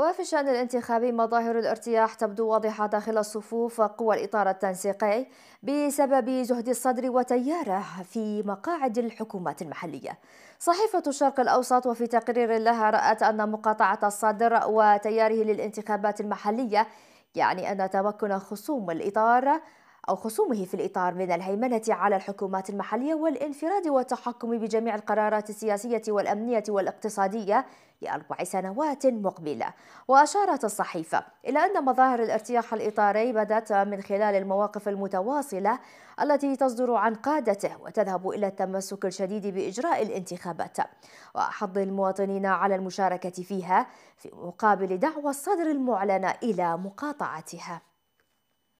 وفي الشأن الانتخابي مظاهر الارتياح تبدو واضحة داخل الصفوف قوى الإطار التنسيقي بسبب جهد الصدر وتياره في مقاعد الحكومات المحلية صحيفة الشرق الأوسط وفي تقرير لها رأت أن مقاطعة الصدر وتياره للانتخابات المحلية يعني أن تمكن خصوم الإطار أو خصومه في الإطار من الهيمنة على الحكومات المحلية والانفراد والتحكم بجميع القرارات السياسية والأمنية والاقتصادية لأربع سنوات مقبلة وأشارت الصحيفة إلى أن مظاهر الارتياح الإطاري بدأت من خلال المواقف المتواصلة التي تصدر عن قادته وتذهب إلى التمسك الشديد بإجراء الانتخابات وحض المواطنين على المشاركة فيها في مقابل دعوى الصدر المعلنة إلى مقاطعتها